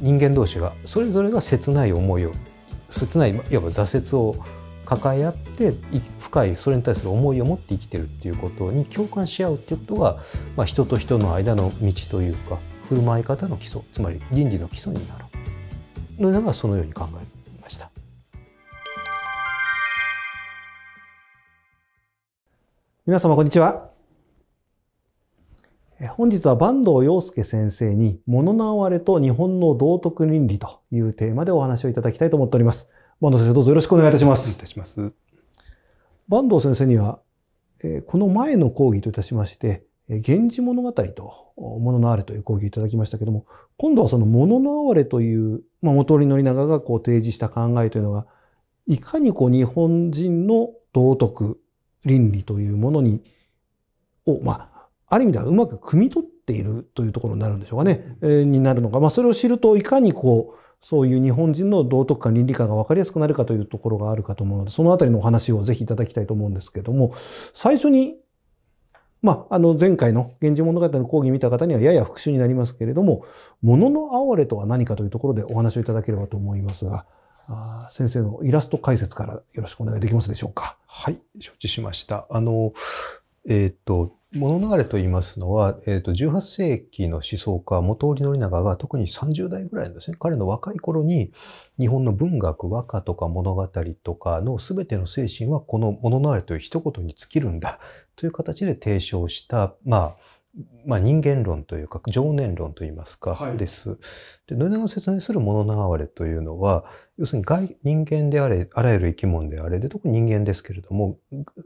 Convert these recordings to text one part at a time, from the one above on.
人間同士がそれぞれが切ない思いを切ないいわば挫折を抱え合って深いそれに対する思いを持って生きてるっていうことに共感し合うっていうことが、まあ、人と人の間の道というか振る舞い方の基礎つまり倫理の基礎になるのではそのように考えました。皆様こんにちは本日は坂東洋介先生に、物の哀れと日本の道徳倫理というテーマでお話をいただきたいと思っております。坂東先生、どうぞよろしくお願いいたします。いたします。坂東先生には、この前の講義といたしまして、源氏物語と物の哀れという講義をいただきましたけども、今度はその物の哀れという、まあ、元利宣長がこう提示した考えというのが、いかにこう日本人の道徳、倫理というものに、を、まあ、ある意味ではうまく汲み取っているというところになるんでしょうかね、えー、になるのか、まあ、それを知るといかにこうそういう日本人の道徳観倫理観が分かりやすくなるかというところがあるかと思うのでそのあたりのお話をぜひいただきたいと思うんですけれども最初にまあ、あの前回の「源氏物語」の講義見た方にはやや復習になりますけれども「ものの哀れとは何か」というところでお話をいただければと思いますが先生のイラスト解説からよろしくお願いできますでしょうか。はい承知しましたあのえー、と、物流れと言いますのは、えーと、18世紀の思想家元織宣長が特に30代ぐらいのですね彼の若い頃に日本の文学和歌とか物語とかの全ての精神はこの物流れという一言に尽きるんだという形で提唱した、まあ、まあ人間論というか情念論といいますかです。はい、で信長が説明する物流れというのは要するに外人間であれ、あらゆる生き物であれで、特に人間ですけれども、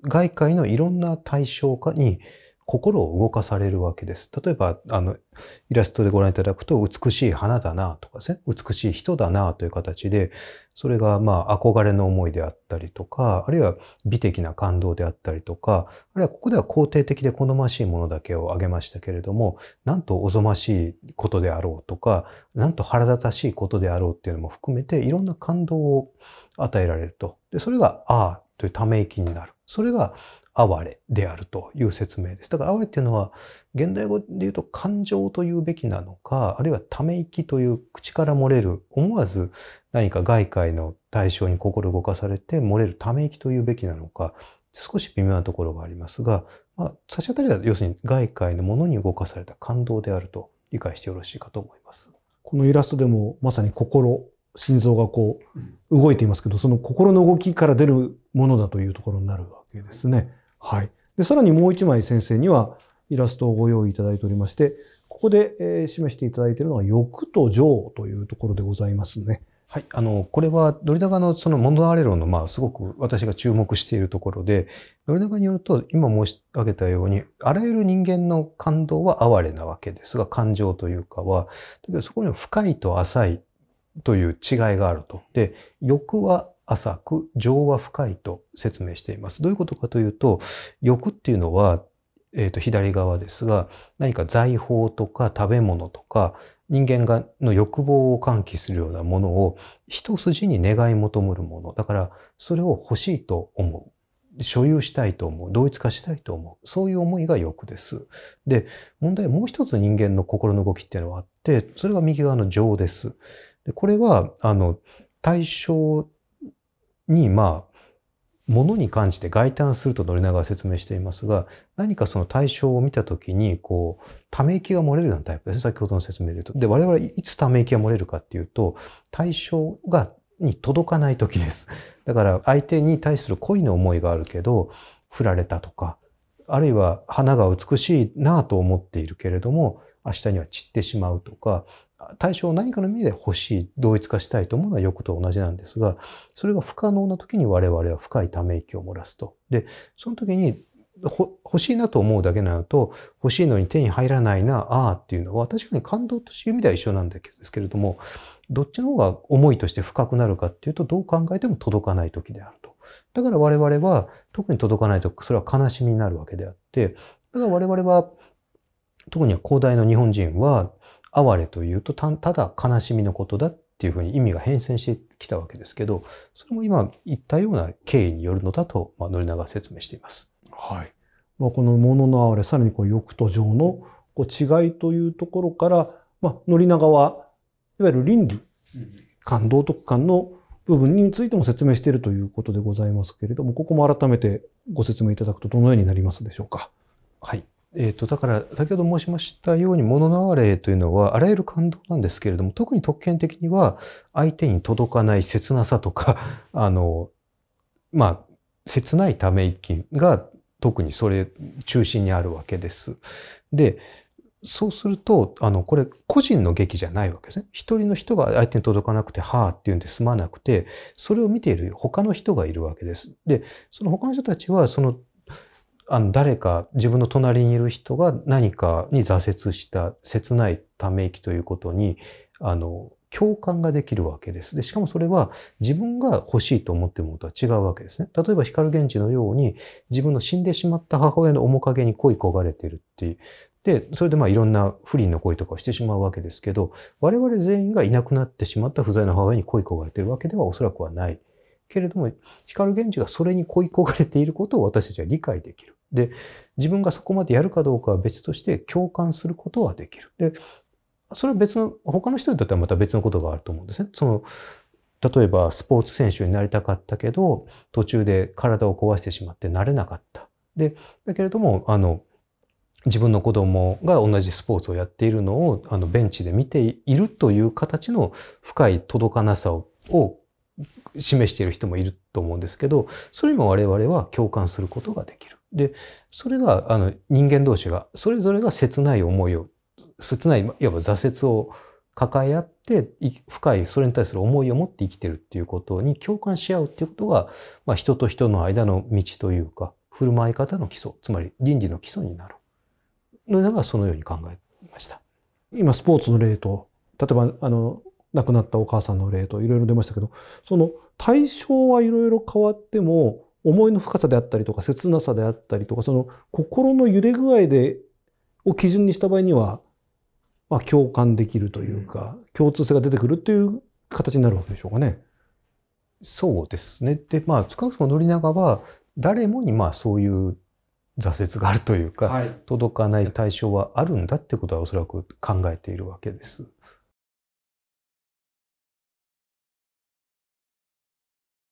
外界のいろんな対象化に心を動かされるわけです。例えば、あの、イラストでご覧いただくと、美しい花だなとかですね、美しい人だなという形で、それがまあ憧れの思いであったりとか、あるいは美的な感動であったりとか、あるいはここでは肯定的で好ましいものだけを挙げましたけれども、なんとおぞましいことであろうとか、なんと腹立たしいことであろうっていうのも含めて、いろんな感動を与えられると。で、それが、ああ、というため息になる。それが哀れであるという説明です。だから哀れっていうのは現代語で言うと感情というべきなのか、あるいはため息という口から漏れる、思わず何か外界の対象に心動かされて漏れるため息というべきなのか、少し微妙なところがありますが、まあ、差し当たりは要するに外界のものに動かされた感動であると理解してよろしいかと思います。このイラストでもまさに心心臓がこう動いていますけど、その心の動きから出るものだというところになるわけですね。はい。で、さらにもう一枚先生にはイラストをご用意いただいておりまして、ここで、えー、示していただいているのは欲と情というところでございますね。はい、あのこれはドリダガのそのモンドアレロの、まあ、すごく私が注目しているところでドリダガによると今申し上げたようにあらゆる人間の感動は哀れなわけですが感情というかはだけどそこには深いと浅いという違いがあると。で、欲は浅く、情は深いと説明しています。どういうことかというと、欲っていうのは、えっ、ー、と、左側ですが、何か財宝とか食べ物とか、人間がの欲望を喚起するようなものを一筋に願い求むるもの。だから、それを欲しいと思う。所有したいと思う。同一化したいと思う。そういう思いが欲です。で、問題はもう一つ人間の心の動きっていうのはあって、それは右側の情です。でこれはあの対象にまあ物に関して外端すると乗りながら説明していますが何かその対象を見た時にこうため息が漏れるようなタイプですね先ほどの説明で言うと。で我々いつため息が漏れるかっていうと対象がに届かない時です。だから相手に対する恋の思いがあるけど振られたとかあるいは花が美しいなと思っているけれども明日には散ってしまうとか対象を何かの意味で欲しい同一化したいと思うのは欲と同じなんですがそれが不可能な時に我々は深いため息を漏らすと。でその時に欲しいなと思うだけなのと欲しいのに手に入らないなああっていうのは確かに感動としていう意味では一緒なんですけれどもどっちの方が思いとして深くなるかっていうとどう考えても届かない時であると。だから我々は特に届かないとそれは悲しみになるわけであってだから我々は特に広大な日本人は哀れというとただ悲しみのことだっていうふうに意味が変遷してきたわけですけどそれも今言ったような経緯によるのだと、まあ、宣長は説明しています。はい、まあ、この物の哀れさらにこう欲と情のこう違いというところから、まあ、宣長はいわゆる倫理、感動と感の部分についても説明しているということでございますけれどもここも改めてご説明いただくとどのようになりますでしょうか。はいえーと、だから先ほど申しましたように物の流れというのはあらゆる感動なんですけれども特に特権的には相手に届かない切なさとか あのまあ切ないため息が特にそれ中心にあるわけです。でそうするとあのこれ個人の劇じゃないわけですね。一人の人が相手に届かなくて「はあ」っていうんで済まなくてそれを見ている他の人がいるわけです。でその他の人たちはそのあの誰か自分の隣にいる人が何かに挫折した切ないため息ということにあの共感ができるわけです。で、しかもそれは自分が欲しいと思ってるものとは違うわけですね。例えば光源氏のように自分の死んでしまった母親の面影に恋焦がれてるっていう。で、それでまあいろんな不倫の恋とかをしてしまうわけですけど、我々全員がいなくなってしまった不在の母親に恋焦がれてるわけではおそらくはない。けれども、光源氏がそれに恋焦がれていることを私たちは理解できる。で、自分がそこまでやるかどうかは別として共感することはできる。で、それは別の、他の人にとってはまた別のことがあると思うんですね。その、例えばスポーツ選手になりたかったけど、途中で体を壊してしまってなれなかった。で、だけれども、あの、自分の子供が同じスポーツをやっているのを、あの、ベンチで見ているという形の深い届かなさを示している人もいると思うんですけど、それも我々は共感することができる。で、それが、あの、人間同士が、それぞれが切ない思いを、切ない、いわば挫折を抱え合って、深い、それに対する思いを持って生きてるっていうことに共感し合うっていうことが、まあ、人と人の間の道というか、振る舞い方の基礎、つまり倫理の基礎になる。のがそのように考えました。今、スポーツの例と、例えば、あの、亡くなったお母さんの例といろいろ出ましたけど、その対象はいろいろ変わっても、思いの深さであったりとか切なさであったりとかその心の揺れ具合でを基準にした場合には、まあ、共感できるというか、共通性が出てくるという形になるわけでしょうかね。そうですねでまあ少なくとも宣長は誰もにまあそういう挫折があるというか、はい、届かない対象はあるんだってことはおそらく考えているわけです。